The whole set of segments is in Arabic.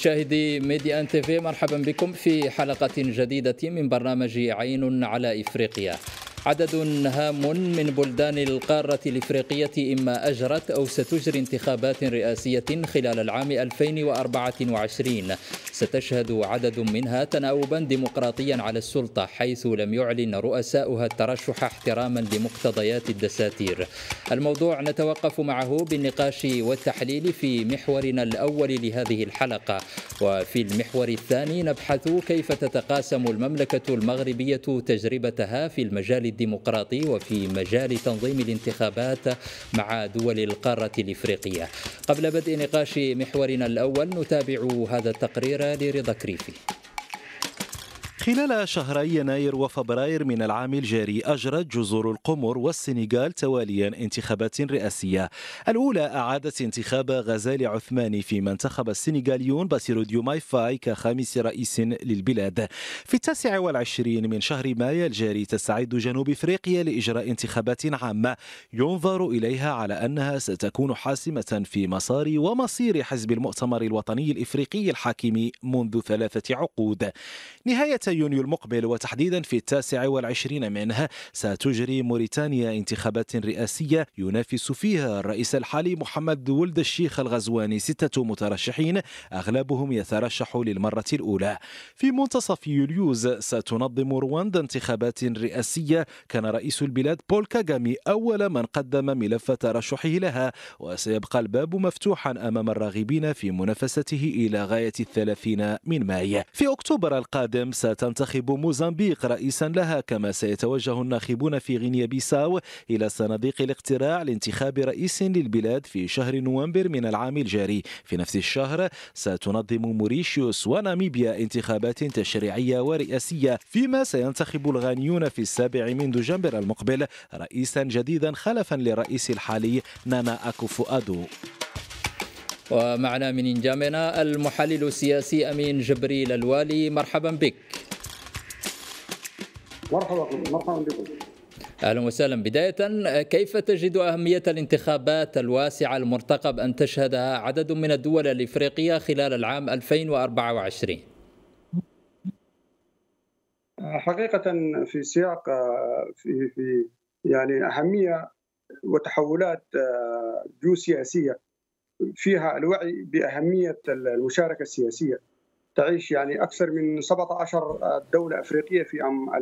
مشاهدي ميدي ان تي في مرحبا بكم في حلقه جديده من برنامج عين على افريقيا عدد هام من بلدان القارة الإفريقية إما أجرت أو ستجري انتخابات رئاسية خلال العام 2024 ستشهد عدد منها تناوبا ديمقراطيا على السلطة حيث لم يعلن رؤساؤها الترشح احتراما لمقتضيات الدساتير الموضوع نتوقف معه بالنقاش والتحليل في محورنا الأول لهذه الحلقة وفي المحور الثاني نبحث كيف تتقاسم المملكة المغربية تجربتها في المجال الديمقراطي وفي مجال تنظيم الانتخابات مع دول القارة الإفريقية قبل بدء نقاش محورنا الأول نتابع هذا التقرير لرضا كريفي خلال شهري يناير وفبراير من العام الجاري أجرت جزر القمر والسنغال تواليا انتخابات رئاسية الأولى أعادت انتخاب غزالي عثماني فيما انتخب السنغاليون باسيرو ديوماي فاي كخامس رئيس للبلاد في التاسع والعشرين من شهر ماي الجاري تستعد جنوب إفريقيا لإجراء انتخابات عامة ينظر إليها على أنها ستكون حاسمة في مسار ومصير حزب المؤتمر الوطني الإفريقي الحاكم منذ ثلاثة عقود نهاية يونيو المقبل وتحديدا في التاسع والعشرين منه ستجري موريتانيا انتخابات رئاسية ينافس فيها الرئيس الحالي محمد ولد الشيخ الغزواني ستة مترشحين أغلبهم يترشح للمرة الأولى في منتصف يوليوز ستنظم رواندا انتخابات رئاسية كان رئيس البلاد بول كاغامي أول من قدم ملف ترشحه لها وسيبقى الباب مفتوحا أمام الراغبين في منافسته إلى غاية الثلاثين من مايو في أكتوبر القادم ست وتنتخب موزمبيق رئيسا لها كما سيتوجه الناخبون في غينيا بيساو إلى صناديق الاقتراع لانتخاب رئيس للبلاد في شهر نوفمبر من العام الجاري في نفس الشهر ستنظم موريشيوس وناميبيا انتخابات تشريعية ورئاسية فيما سينتخب الغانيون في السابع من دجنبر المقبل رئيسا جديدا خلفا للرئيس الحالي نانا أكوفو أدو ومعنا من انجامنا المحلل السياسي امين جبريل الوالي مرحبا بك مرحبا بكم مرحبا بكم اهلا وسهلا بدايه كيف تجد اهميه الانتخابات الواسعه المرتقب ان تشهدها عدد من الدول الافريقيه خلال العام 2024 حقيقه في سياق في في يعني اهميه وتحولات آه، جيوسياسيه فيها الوعي باهميه المشاركه السياسيه تعيش يعني اكثر من 17 دوله افريقيه في عام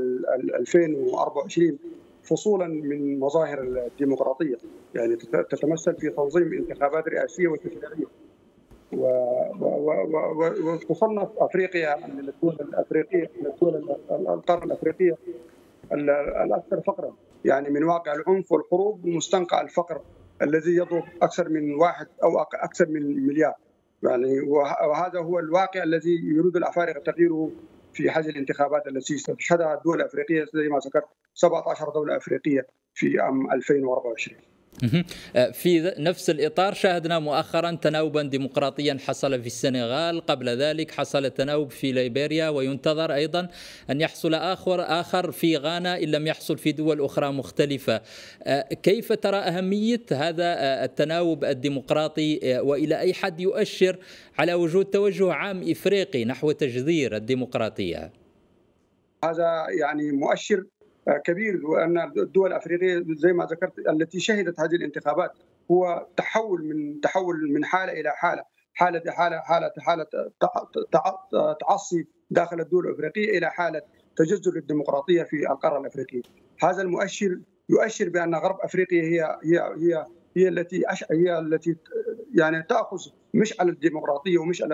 2024 فصولا من مظاهر الديمقراطيه يعني تتمثل في تنظيم انتخابات رئاسيه وتشريعيه وتصنف افريقيا من الدول الافريقيه من الدول القاره الافريقيه الاكثر فقرا يعني من واقع العنف والحروب مستنقع الفقر الذي يضرب اكثر من واحد او اكثر من مليار يعني وهذا هو الواقع الذي يريد الافارقه تغييره في هذه الانتخابات التي استشهدها الدول الافريقيه زي ما ذكرت 17 دوله افريقيه في عام 2024 أه، في نفس الإطار شاهدنا مؤخرا تناوبا ديمقراطيا حصل في السنغال قبل ذلك حصل تناوب في ليبيريا وينتظر أيضا أن يحصل آخر آخر في غانا إن لم يحصل في دول أخرى مختلفة أه، كيف ترى أهمية هذا أه، التناوب الديمقراطي وإلى أي حد يؤشر على وجود توجه عام إفريقي نحو تجذير الديمقراطية هذا يعني مؤشر كبير وان الدول الافريقيه زي ما ذكرت التي شهدت هذه الانتخابات هو تحول من تحول من حاله الى حاله حاله حاله حاله حاله تعصي داخل الدول الافريقيه الى حاله تجذر الديمقراطيه في القاره الافريقيه هذا المؤشر يؤشر بان غرب افريقيا هي هي هي هي التي أش... هي التي يعني تاخذ مشعل الديمقراطيه ومشعل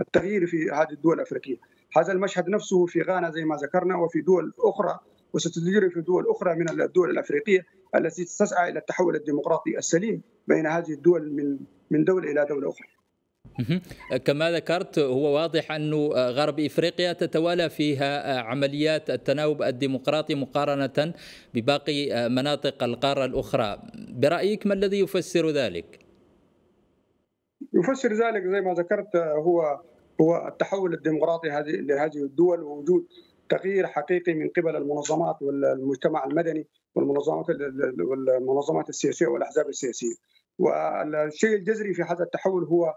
التغيير في هذه الدول الافريقيه هذا المشهد نفسه في غانا زي ما ذكرنا وفي دول أخرى وستجري في دول أخرى من الدول الأفريقية التي تسعى إلى التحول الديمقراطي السليم بين هذه الدول من من دولة إلى دولة أخرى كما ذكرت هو واضح أن غرب إفريقيا تتوالى فيها عمليات التناوب الديمقراطي مقارنة بباقي مناطق القارة الأخرى برأيك ما الذي يفسر ذلك؟ يفسر ذلك زي ما ذكرت هو هو التحول الديمقراطي هذه لهذه الدول ووجود تغيير حقيقي من قبل المنظمات والمجتمع المدني والمنظمات والمنظمات السياسيه والاحزاب السياسيه. والشيء الجذري في هذا التحول هو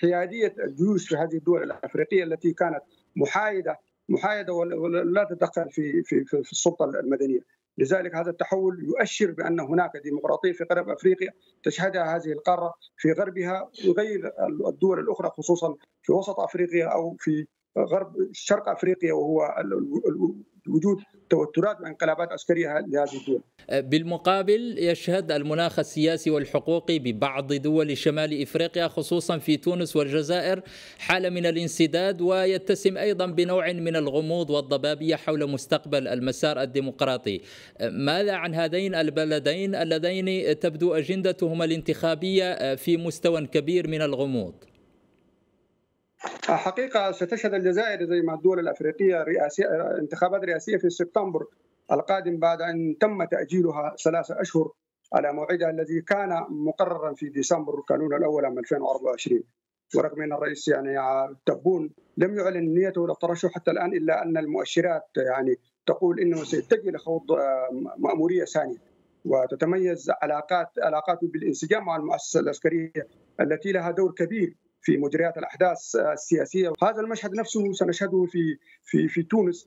حياديه الجيوش في هذه الدول الافريقيه التي كانت محايده محايده ولا تتدخل في في في السلطه المدنيه، لذلك هذا التحول يؤشر بان هناك ديمقراطيه في غرب افريقيا تشهدها هذه القاره في غربها وغير الدول الاخرى خصوصا في وسط افريقيا او في غرب شرق افريقيا وهو وجود توترات وانقلابات عسكريه لهذه الدول. أه، بالمقابل يشهد المناخ السياسي والحقوقي ببعض دول شمال افريقيا خصوصا في تونس والجزائر حاله من الانسداد ويتسم ايضا بنوع من الغموض والضبابيه حول مستقبل المسار الديمقراطي. أه، ماذا عن هذين البلدين اللذين تبدو اجندتهما الانتخابيه أه، في مستوى كبير من الغموض؟ حقيقة ستشهد الجزائر زي ما الدول الأفريقية رئاسية انتخابات رئاسية في سبتمبر القادم بعد أن تم تأجيلها ثلاثة أشهر على موعدها الذي كان مقررا في ديسمبر كانون الأول عام 2024 ورغم أن الرئيس يعني تبون لم يعلن نيته للترشح حتى الآن إلا أن المؤشرات يعني تقول أنه سيتجه لخوض آه، مأمورية ثانية وتتميز علاقات علاقاته بالانسجام مع المؤسسة العسكرية التي لها دور كبير في مجريات الاحداث السياسيه هذا المشهد نفسه سنشهده في في في تونس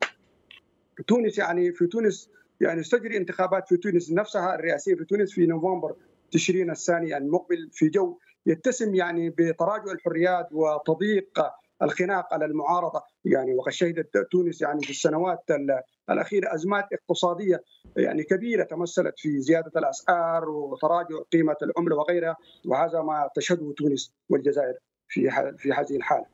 تونس يعني في تونس يعني تجري انتخابات في تونس نفسها الرئاسيه في تونس في نوفمبر تشرين الثاني المقبل في جو يتسم يعني بتراجع الحريات وتضييق الخناق على المعارضه يعني وقد شهدت تونس يعني في السنوات الاخيره ازمات اقتصاديه يعني كبيره تمثلت في زياده الاسعار وتراجع قيمه العمله وغيرها وهذا ما تشهده تونس والجزائر في في هذه الحاله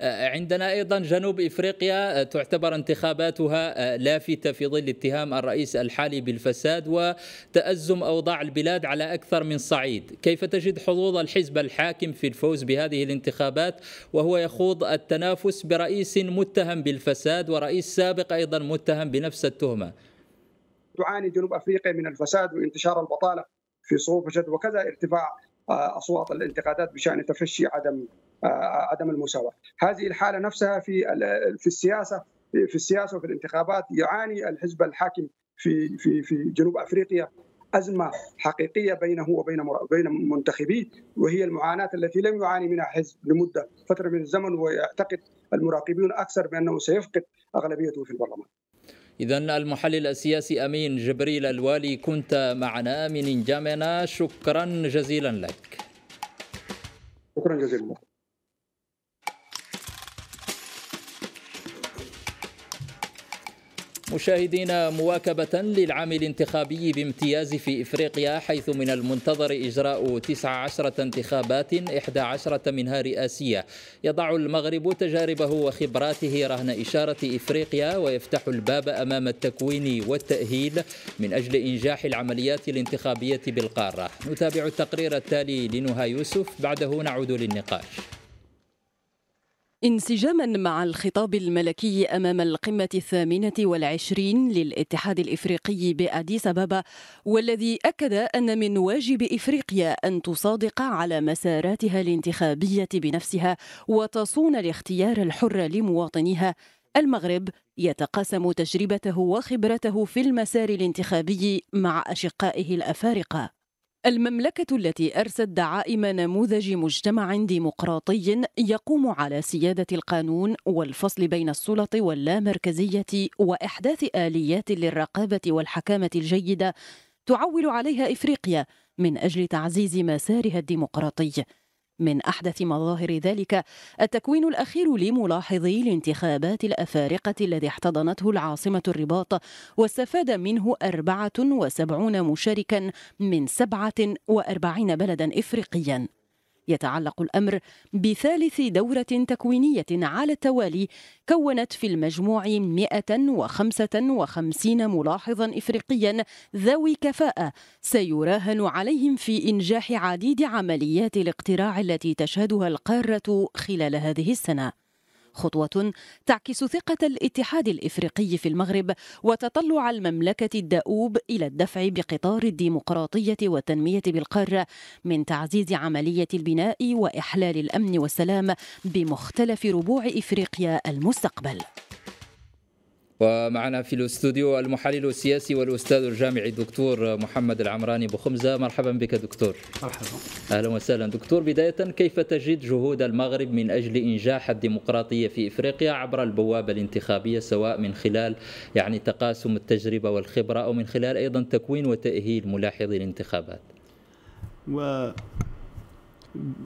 آه، عندنا ايضا جنوب افريقيا آه، تعتبر انتخاباتها آه، لافته في ظل اتهام الرئيس الحالي بالفساد وتازم اوضاع البلاد على اكثر من صعيد، كيف تجد حظوظ الحزب الحاكم في الفوز بهذه الانتخابات وهو يخوض التنافس برئيس متهم بالفساد ورئيس سابق ايضا متهم بنفس التهمه؟ تعاني جنوب افريقيا من الفساد وانتشار البطاله في صعوبه وكذا ارتفاع اصوات الانتقادات بشان تفشي عدم آه، عدم المساواه، هذه الحاله نفسها في في السياسه في السياسه وفي الانتخابات يعاني الحزب الحاكم في في في جنوب افريقيا ازمه حقيقيه بينه وبين بين منتخبيه وهي المعاناه التي لم يعاني منها حزب لمده فتره من الزمن ويعتقد المراقبون اكثر بانه سيفقد اغلبيته في البرلمان. إذا المحلل السياسي أمين جبريل الوالي كنت معنا من جامنا شكرا جزيلا لك شكرا جزيلا مشاهدينا مواكبة للعام الانتخابي بامتياز في إفريقيا حيث من المنتظر إجراء 19 انتخابات 11 منها رئاسية يضع المغرب تجاربه وخبراته رهن إشارة إفريقيا ويفتح الباب أمام التكوين والتأهيل من أجل إنجاح العمليات الانتخابية بالقارة نتابع التقرير التالي لنهى يوسف بعده نعود للنقاش انسجاما مع الخطاب الملكي أمام القمة الثامنة والعشرين للاتحاد الإفريقي بأديس أبابا والذي أكد أن من واجب إفريقيا أن تصادق على مساراتها الانتخابية بنفسها وتصون الاختيار الحر لمواطنيها المغرب يتقاسم تجربته وخبرته في المسار الانتخابي مع أشقائه الأفارقة المملكة التي أرست دعائم نموذج مجتمع ديمقراطي يقوم على سيادة القانون والفصل بين السلط واللامركزية وإحداث آليات للرقابة والحكامة الجيدة تعول عليها إفريقيا من أجل تعزيز مسارها الديمقراطي من أحدث مظاهر ذلك التكوين الأخير لملاحظي الانتخابات الأفارقة الذي احتضنته العاصمة الرباط واستفاد منه 74 مشاركا من 47 بلدا إفريقيا يتعلق الأمر بثالث دورة تكوينية على التوالي كونت في المجموع 155 ملاحظا إفريقيا ذوي كفاءة سيراهن عليهم في إنجاح عديد عمليات الاقتراع التي تشهدها القارة خلال هذه السنة خطوة تعكس ثقة الاتحاد الإفريقي في المغرب وتطلع المملكة الدؤوب إلى الدفع بقطار الديمقراطية والتنمية بالقارة من تعزيز عملية البناء وإحلال الأمن والسلام بمختلف ربوع إفريقيا المستقبل ومعنا في الاستوديو المحلل السياسي والاستاذ الجامعي الدكتور محمد العمراني بخمزه مرحبا بك دكتور مرحبا اهلا وسهلا دكتور بدايه كيف تجد جهود المغرب من اجل انجاح الديمقراطيه في افريقيا عبر البوابه الانتخابيه سواء من خلال يعني تقاسم التجربه والخبره او من خلال ايضا تكوين وتاهيل ملاحظي الانتخابات و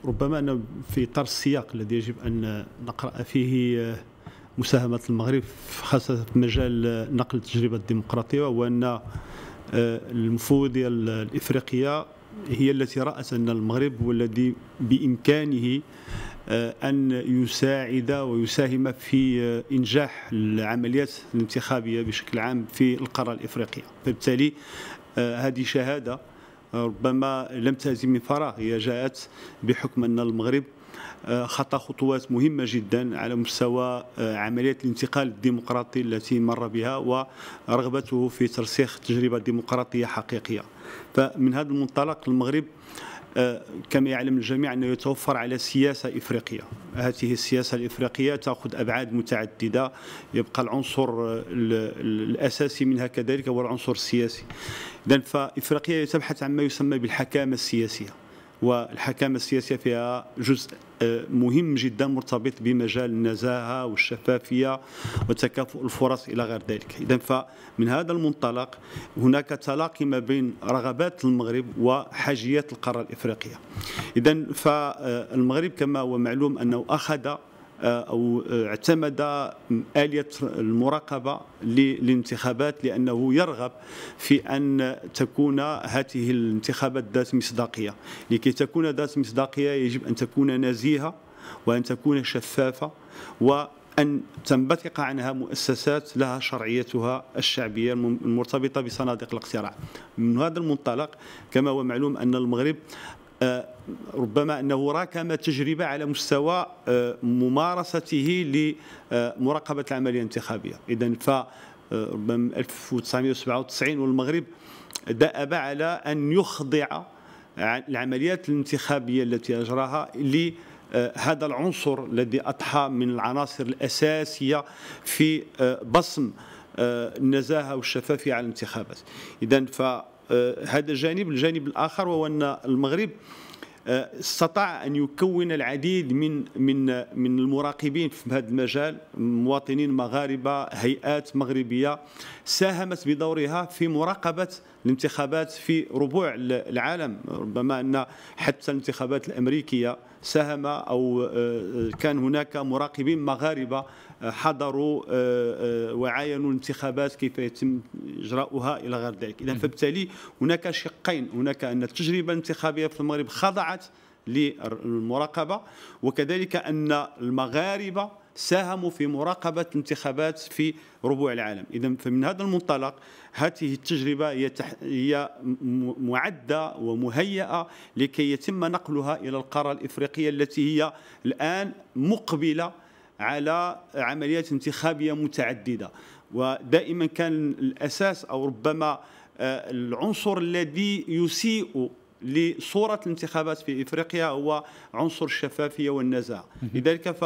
ربما في اطار السياق الذي يجب ان نقرا فيه مساهمه المغرب خاصه في مجال نقل التجربه الديمقراطيه وان ان آه، المفوضيه الافريقيه هي التي رأت أن المغرب هو الذي بإمكانه آه، أن يساعد ويساهم في آه، إنجاح العمليات الانتخابية بشكل عام في القارة الإفريقية فبالتالي هذه شهادة ربما لم تأتي من فراغ هي جاءت بحكم أن المغرب آه، خطى خطوات مهمة جدا على مستوى آه، عملية الانتقال الديمقراطي التي مر بها ورغبته في ترسيخ تجربة ديمقراطية حقيقية فمن هذا المنطلق المغرب آه، كما يعلم الجميع أنه يتوفر على سياسة إفريقية هذه السياسة الإفريقية تأخذ أبعاد متعددة يبقى العنصر الأساسي منها كذلك هو العنصر السياسي إذن فإفريقيا تبحث عن ما يسمى بالحكامة السياسية والحكامة السياسية فيها جزء آه، مهم جدا مرتبط بمجال النزاهة والشفافية وتكافؤ الفرص إلى غير ذلك إذا فمن هذا المنطلق هناك تلاقي ما بين رغبات المغرب وحاجيات القارة الإفريقية إذا فالمغرب كما هو معلوم أنه أخذ آه، او آه، اعتمد اليه المراقبه للانتخابات لانه يرغب في ان تكون هذه الانتخابات ذات مصداقيه لكي تكون ذات مصداقيه يجب ان تكون نزيهه وان تكون شفافه و أن تنبثق عنها مؤسسات لها شرعيتها الشعبية المرتبطة بصناديق الاقتراع من هذا المنطلق كما هو معلوم أن المغرب آه، ربما انه راكم تجربه على مستوى آه، ممارسته لمراقبه العمليه الانتخابيه اذا ف آه، ربما 1997 والمغرب دأب على ان يخضع العمليات الانتخابيه التي اجراها ل هذا العنصر الذي اضحى من العناصر الاساسيه في بصم النزاهه والشفافيه على الانتخابات اذا ف آه، هذا جانب الجانب الآخر وهو أن المغرب آه، استطاع ان يكون العديد من من من المراقبين في هذا المجال مواطنين مغاربه هيئات مغربيه ساهمت بدورها في مراقبه الانتخابات في ربوع العالم ربما ان حتى الانتخابات الامريكيه ساهم أو آه، آه، كان هناك مراقبين مغاربة آه، حضروا وعاينوا الانتخابات كيف يتم إجراؤها إلى غير ذلك إذا فبالتالي هناك شقين هناك أن التجربة الانتخابية في المغرب خضعت للمراقبة وكذلك أن المغاربة ساهموا في مراقبة الانتخابات في ربوع العالم إذا فمن هذا المنطلق هذه التجربة هي, هي معدة ومهيئة لكي يتم نقلها إلى القارة الإفريقية التي هي الآن مقبلة على عمليات انتخابية متعددة ودائما كان الأساس أو ربما آه، العنصر الذي يسيء لصورة الانتخابات في إفريقيا هو عنصر الشفافية والنزاهة لذلك ف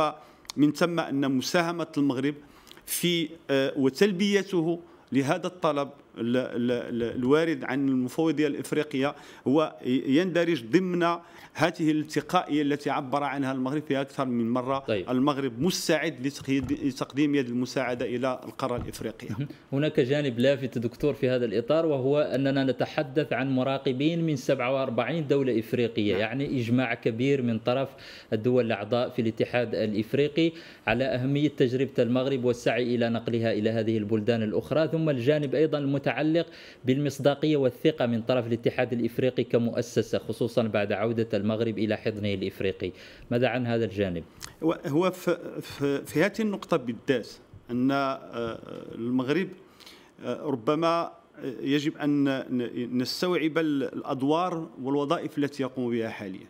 من ثم أن مساهمة المغرب في آه، وتلبيته لهذا الطلب الوارد عن المفوضية الإفريقية هو يندرج ضمن هذه الالتقائية التي عبر عنها المغرب في أكثر من مرة طيب. المغرب مستعد لتقديم يد المساعدة إلى القارة الإفريقية هناك جانب لافت دكتور في هذا الإطار وهو أننا نتحدث عن مراقبين من 47 دولة إفريقية نعم. يعني إجماع كبير من طرف الدول الأعضاء في الاتحاد الإفريقي على أهمية تجربة المغرب والسعي إلى نقلها إلى هذه البلدان الأخرى ثم الجانب أيضا المت متعلق بالمصداقية والثقة من طرف الاتحاد الإفريقي كمؤسسة خصوصا بعد عودة المغرب إلى حضنه الإفريقي ماذا عن هذا الجانب؟ هو في, في هذه النقطة بالذات أن آه، المغرب آه، ربما آه، يجب أن نستوعب الأدوار والوظائف التي يقوم بها حاليا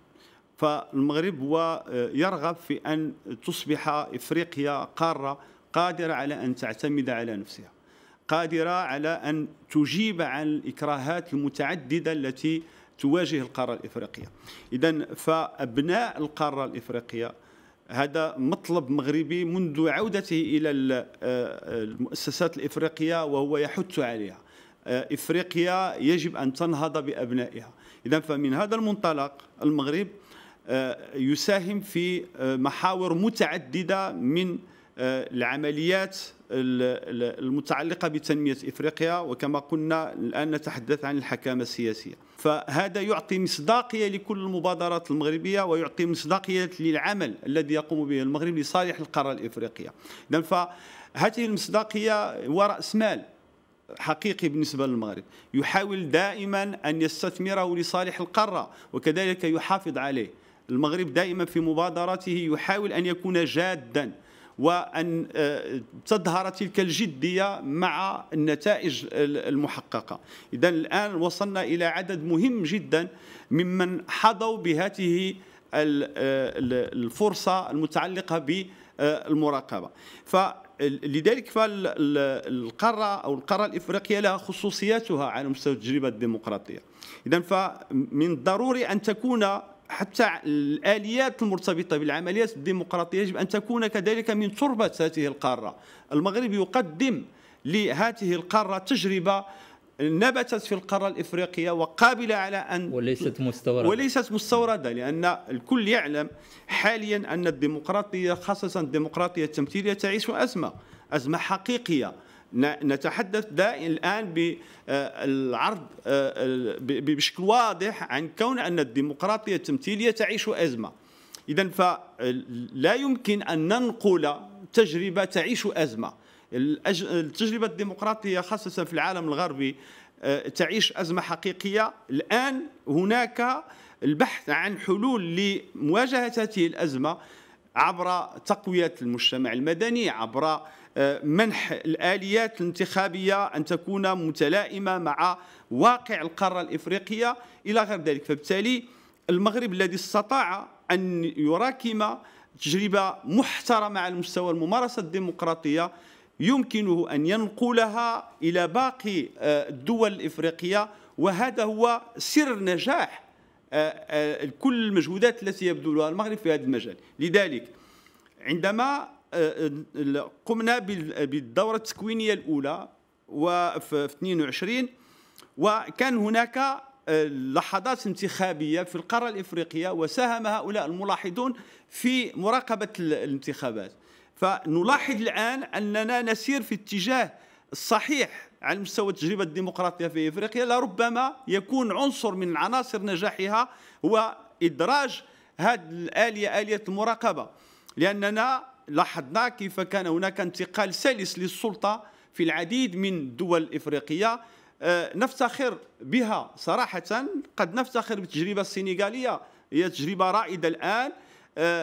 فالمغرب هو يرغب في أن تصبح إفريقيا قارة قادرة على أن تعتمد على نفسها قادرة على أن تجيب عن الإكراهات المتعددة التي تواجه القارة الإفريقية إذا فأبناء القارة الإفريقية هذا مطلب مغربي منذ عودته إلى آه، المؤسسات الإفريقية وهو يحث عليها آه، إفريقيا يجب أن تنهض بأبنائها إذا فمن هذا المنطلق المغرب آه، يساهم في محاور متعددة من العمليات المتعلقة بتنمية إفريقيا وكما قلنا الآن نتحدث عن الحكامة السياسية فهذا يعطي مصداقية لكل المبادرات المغربية ويعطي مصداقية للعمل الذي يقوم به المغرب لصالح القارة الإفريقية إذن فهذه المصداقية هو رأس مال حقيقي بالنسبة للمغرب يحاول دائما أن يستثمره لصالح القارة وكذلك يحافظ عليه المغرب دائما في مبادراته يحاول أن يكون جاداً وأن آه، تظهر تلك الجدية مع النتائج المحققة إذا الآن وصلنا إلى عدد مهم جدا ممن حظوا بهذه آه، الفرصة المتعلقة بالمراقبة لذلك فالقارة أو القارة الإفريقية لها خصوصياتها على مستوى التجربة الديمقراطية إذا فمن الضروري أن تكون حتى الاليات المرتبطه بالعمليات الديمقراطيه يجب ان تكون كذلك من تربه هذه القاره المغرب يقدم لهذه القاره تجربه نبتت في القارة الإفريقية وقابلة على أن وليست مستوردة وليست مستوردة لأن الكل يعلم حاليا أن الديمقراطية خاصة الديمقراطية التمثيلية تعيش أزمة أزمة حقيقية نتحدث دائما الآن بالعرض آه، آه، بشكل واضح عن كون أن الديمقراطية التمثيلية تعيش أزمة إذا فلا يمكن أن ننقل تجربة تعيش أزمة التجربة الديمقراطية خاصة في العالم الغربي آه، تعيش أزمة حقيقية الآن هناك البحث عن حلول لمواجهة هذه الأزمة عبر تقوية المجتمع المدني عبر منح الآليات الانتخابية أن تكون متلائمة مع واقع القارة الإفريقية إلى غير ذلك فبالتالي المغرب الذي استطاع أن يراكم تجربة محترمة على مستوى الممارسة الديمقراطية يمكنه أن ينقلها إلى باقي آه، الدول الإفريقية وهذا هو سر نجاح آه، آه، كل المجهودات التي يبذلها المغرب في هذا المجال لذلك عندما قمنا بالدوره التكوينيه الاولى وفي 22 وكان هناك آه، لحظات انتخابيه في القاره الافريقيه وساهم هؤلاء الملاحظون في مراقبه الانتخابات فنلاحظ الان اننا نسير في اتجاه الصحيح على مستوى التجربه الديمقراطيه في افريقيا لربما يكون عنصر من عناصر نجاحها هو ادراج هذه الاليه اليه المراقبه لاننا لاحظنا كيف كان هناك انتقال سلس للسلطة في العديد من الدول الإفريقية آه، نفتخر بها صراحة قد نفتخر بالتجربة السنغالية هي تجربة رائدة الآن آه،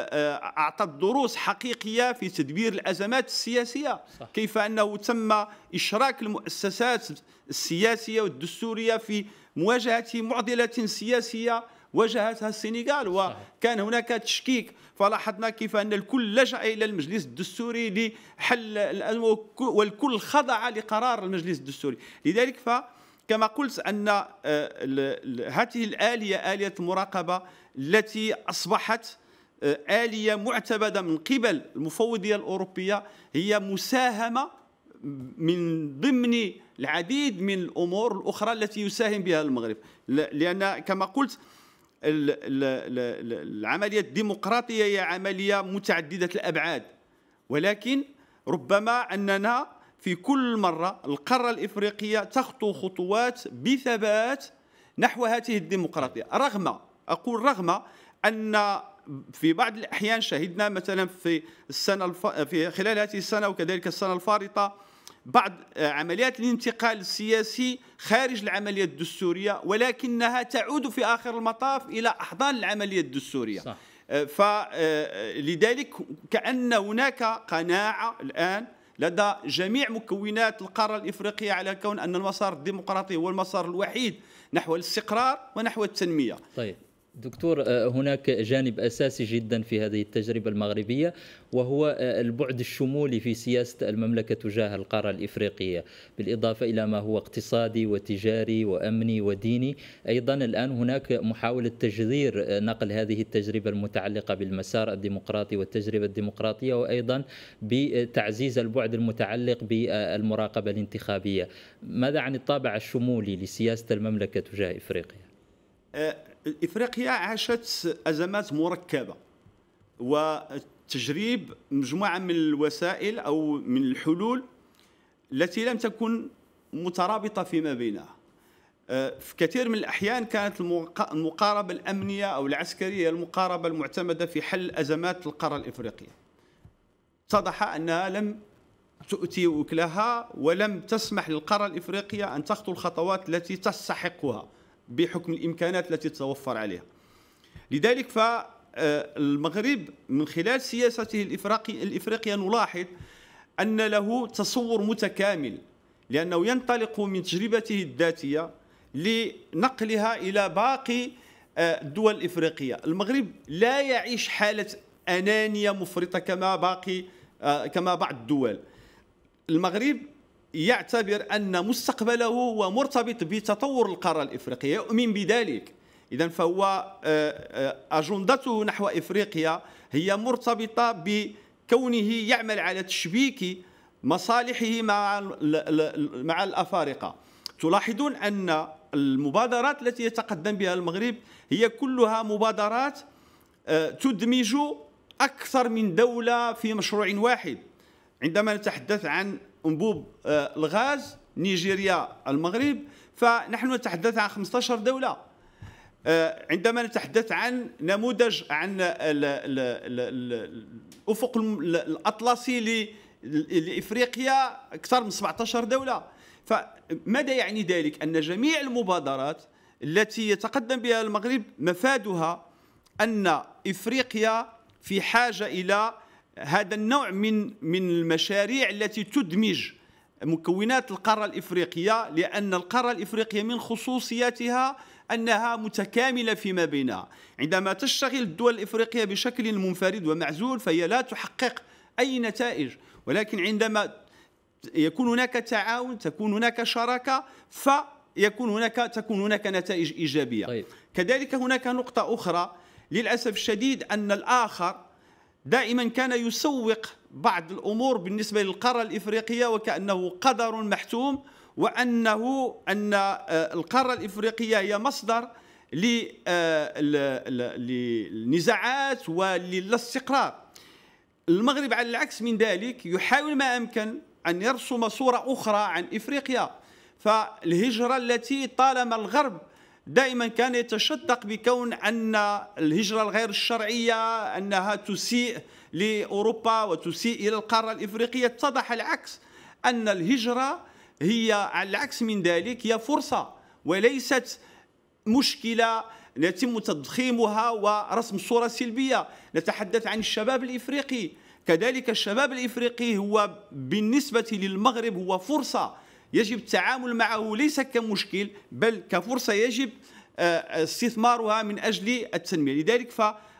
آه، أعطت دروس حقيقية في تدبير الأزمات السياسية صح. كيف أنه تم إشراك المؤسسات السياسية والدستورية في مواجهة معضلة سياسية واجهتها السنغال وكان هناك تشكيك فلاحظنا كيف أن الكل لجأ إلى المجلس الدستوري لحل الازمه والكل خضع لقرار المجلس الدستوري لذلك ف كما قلت ان آه، هذه الاليه اليه المراقبه التي اصبحت آه، اليه معتمده من قبل المفوضيه الاوروبيه هي مساهمه من ضمن العديد من الامور الاخرى التي يساهم بها المغرب لان كما قلت العملية الديمقراطية هي عملية متعددة الأبعاد ولكن ربما أننا في كل مرة القارة الإفريقية تخطو خطوات بثبات نحو هذه الديمقراطية رغم أقول رغم أن في بعض الأحيان شهدنا مثلا في السنة الف... في خلال هذه السنة وكذلك السنة الفارطة بعض عمليات الانتقال السياسي خارج العملية الدستورية ولكنها تعود في آخر المطاف إلى أحضان العملية الدستورية صح. آه، فلذلك آه، كأن هناك قناعة الآن لدى جميع مكونات القارة الإفريقية على كون أن المسار الديمقراطي هو المسار الوحيد نحو الاستقرار ونحو التنمية طيب. دكتور آه، هناك جانب اساسي جدا في هذه التجربه المغربيه وهو آه، البعد الشمولي في سياسه المملكه تجاه القاره الافريقيه بالاضافه الى ما هو اقتصادي وتجاري وامني وديني ايضا الان هناك محاوله تجذير آه، نقل هذه التجربه المتعلقه بالمسار الديمقراطي والتجربه الديمقراطيه وايضا بتعزيز البعد المتعلق بالمراقبه الانتخابيه ماذا عن الطابع الشمولي لسياسه المملكه تجاه افريقيا افريقيا عاشت ازمات مركبه وتجريب مجموعه من الوسائل او من الحلول التي لم تكن مترابطه فيما بينها أه، في كثير من الأحيان كانت المقاربة الأمنية أو العسكرية المقاربة المعتمدة في حل أزمات القارة الإفريقية اتضح أنها لم تؤتي وكلها ولم تسمح للقارة الإفريقية أن تخطو الخطوات التي تستحقها بحكم الامكانات التي تتوفر عليها لذلك فالمغرب آه، من خلال سياسته الافراقي الافريقيه نلاحظ ان له تصور متكامل لانه ينطلق من تجربته الذاتيه لنقلها الى باقي آه، الدول الافريقيه المغرب لا يعيش حاله انانيه مفرطه كما باقي آه، كما بعض الدول المغرب يعتبر أن مستقبله هو مرتبط بتطور القارة الإفريقية يؤمن بذلك إذا فهو آه، آه، أجندته نحو إفريقيا هي مرتبطة بكونه يعمل على تشبيك مصالحه مع مع الأفارقة تلاحظون أن المبادرات التي يتقدم بها المغرب هي كلها مبادرات آه، تدمج أكثر من دولة في مشروع واحد عندما نتحدث عن انبوب آه، الغاز نيجيريا المغرب فنحن نتحدث عن 15 دولة آه، عندما نتحدث عن نموذج عن الأفق الأطلسي لإفريقيا أكثر من 17 دولة فماذا يعني ذلك أن جميع المبادرات التي يتقدم بها المغرب مفادها أن إفريقيا في حاجة إلى هذا النوع من من المشاريع التي تدمج مكونات القارة الإفريقية لأن القارة الإفريقية من خصوصياتها أنها متكاملة فيما بينها عندما تشتغل الدول الإفريقية بشكل منفرد ومعزول فهي لا تحقق أي نتائج ولكن عندما يكون هناك تعاون تكون هناك شراكة فيكون هناك تكون هناك نتائج إيجابية طيب. كذلك هناك نقطة أخرى للأسف الشديد أن الآخر دائما كان يسوق بعض الامور بالنسبه للقاره الافريقيه وكانه قدر محتوم وانه ان آه، القاره الافريقيه هي مصدر آه، للنزاعات وللاستقرار المغرب على العكس من ذلك يحاول ما امكن ان يرسم صوره اخرى عن افريقيا فالهجره التي طالما الغرب دائما كان يتشدق بكون أن الهجرة الغير الشرعية أنها تسيء لأوروبا وتسيء إلى القارة الإفريقية اتضح العكس أن الهجرة هي على العكس من ذلك هي فرصة وليست مشكلة يتم تضخيمها ورسم صورة سلبية نتحدث عن الشباب الإفريقي كذلك الشباب الإفريقي هو بالنسبة للمغرب هو فرصة يجب التعامل معه ليس كمشكل بل كفرصة يجب آه، آه، استثمارها من أجل التنمية لذلك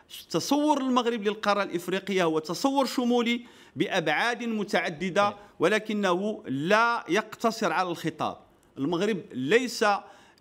فتصور المغرب للقارة الإفريقية هو تصور شمولي بأبعاد متعددة ولكنه لا يقتصر على الخطاب المغرب ليس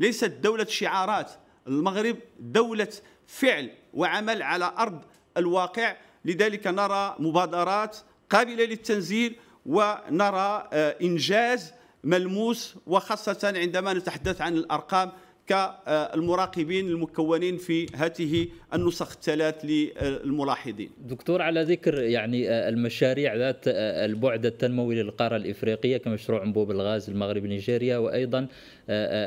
ليست دولة شعارات المغرب دولة فعل وعمل على أرض الواقع لذلك نرى مبادرات قابلة للتنزيل ونرى آه، إنجاز ملموس وخاصة عندما نتحدث عن الأرقام كالمراقبين آه، المكونين في هذه النسخ الثلاث للملاحظين دكتور على ذكر يعني آه، المشاريع ذات آه، البعد التنموي للقارة الإفريقية كمشروع انبوب الغاز المغرب نيجيريا وأيضا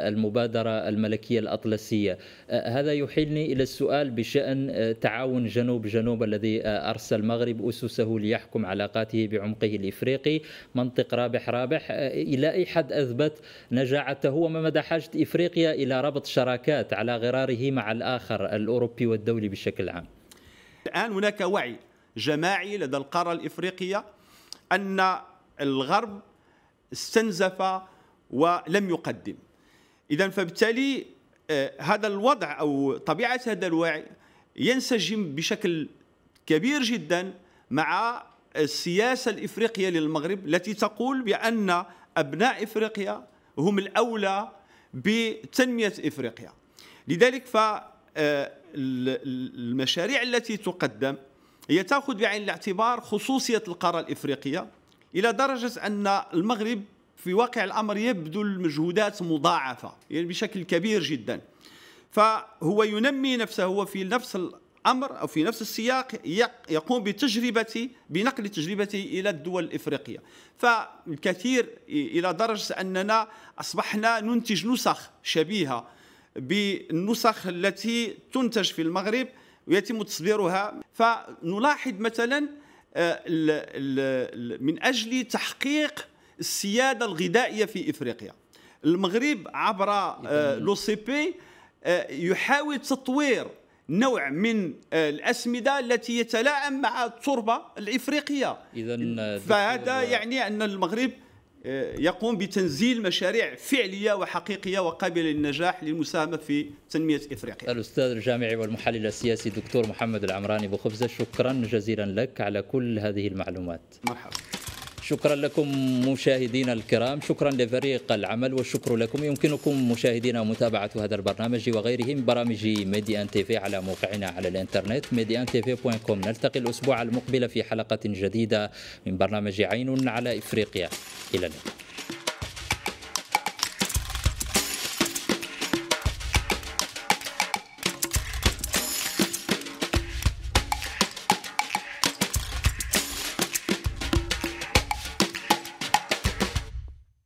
المبادرة الملكية الأطلسية هذا يحيلني إلى السؤال بشأن تعاون جنوب جنوب الذي أرسل المغرب أسسه ليحكم علاقاته بعمقه الإفريقي منطق رابح رابح إلى أي حد أثبت نجاعته وما مدى حاجة إفريقيا إلى ربط ضبط شراكات على غراره مع الآخر الأوروبي والدولي بشكل عام الآن هناك وعي جماعي لدى القارة الإفريقية أن الغرب استنزف ولم يقدم إذا فبالتالي آه، هذا الوضع أو طبيعة هذا الوعي ينسجم بشكل كبير جدا مع السياسة الإفريقية للمغرب التي تقول بأن أبناء إفريقيا هم الأولى بتنميه افريقيا لذلك فالمشاريع آه، التي تقدم هي تاخذ بعين الاعتبار خصوصيه القاره الافريقيه الى درجه ان المغرب في واقع الامر يبذل مجهودات مضاعفه يعني بشكل كبير جدا فهو ينمي نفسه في نفس امر او في نفس السياق يقوم بتجربه بنقل تجربته الى الدول الافريقيه فالكثير الى درجه اننا اصبحنا ننتج نسخ شبيهه بالنسخ التي تنتج في المغرب ويتم تصديرها فنلاحظ مثلا آه، من اجل تحقيق السياده الغذائيه في افريقيا المغرب عبر آه، لو سي بي آه، يحاول تطوير نوع من آه، الاسمده التي يتلائم مع التربه الافريقيه اذا آه، فهذا آه، يعني ان المغرب يقوم بتنزيل مشاريع فعليه وحقيقيه وقابله للنجاح للمساهمه في تنميه افريقيا. الاستاذ الجامعي والمحلل السياسي دكتور محمد العمراني بخبزه شكرا جزيلا لك على كل هذه المعلومات. مرحبا. شكرا لكم مشاهدينا الكرام شكرا لفريق العمل والشكر لكم يمكنكم مشاهدينا متابعة هذا البرنامج وغيره من برامج ميديان تيفي على موقعنا على الانترنت ميديان تيفي بوين كوم نلتقي الأسبوع المقبل في حلقة جديدة من برنامج عين على إفريقيا إلى اللقاء